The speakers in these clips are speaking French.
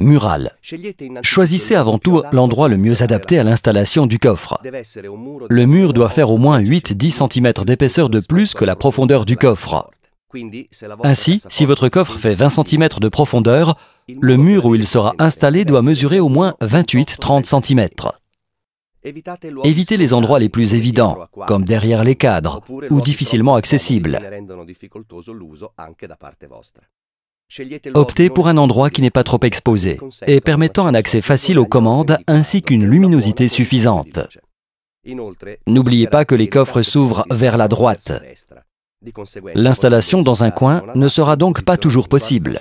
Mural. Choisissez avant tout l'endroit le mieux adapté à l'installation du coffre. Le mur doit faire au moins 8-10 cm d'épaisseur de plus que la profondeur du coffre. Ainsi, si votre coffre fait 20 cm de profondeur, le mur où il sera installé doit mesurer au moins 28-30 cm. Évitez les endroits les plus évidents, comme derrière les cadres, ou difficilement accessibles. Optez pour un endroit qui n'est pas trop exposé et permettant un accès facile aux commandes ainsi qu'une luminosité suffisante. N'oubliez pas que les coffres s'ouvrent vers la droite. L'installation dans un coin ne sera donc pas toujours possible.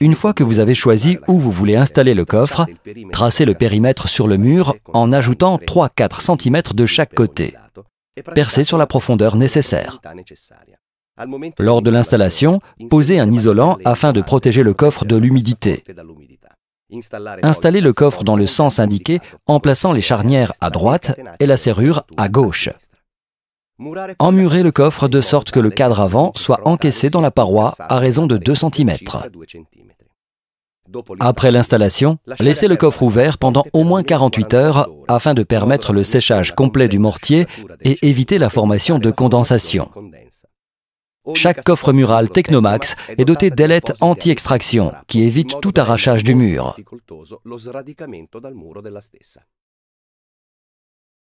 Une fois que vous avez choisi où vous voulez installer le coffre, tracez le périmètre sur le mur en ajoutant 3-4 cm de chaque côté. E Percez sur la profondeur nécessaire. Lors de l'installation, posez un isolant afin de protéger le coffre de l'humidité. Installez le coffre dans le sens indiqué en plaçant les charnières à droite et la serrure à gauche. Emmurez le coffre de sorte que le cadre avant soit encaissé dans la paroi à raison de 2 cm. Après l'installation, laissez le coffre ouvert pendant au moins 48 heures afin de permettre le séchage complet du mortier et éviter la formation de condensation. Chaque coffre mural Technomax est doté d'ailettes anti-extraction qui évitent tout arrachage du mur.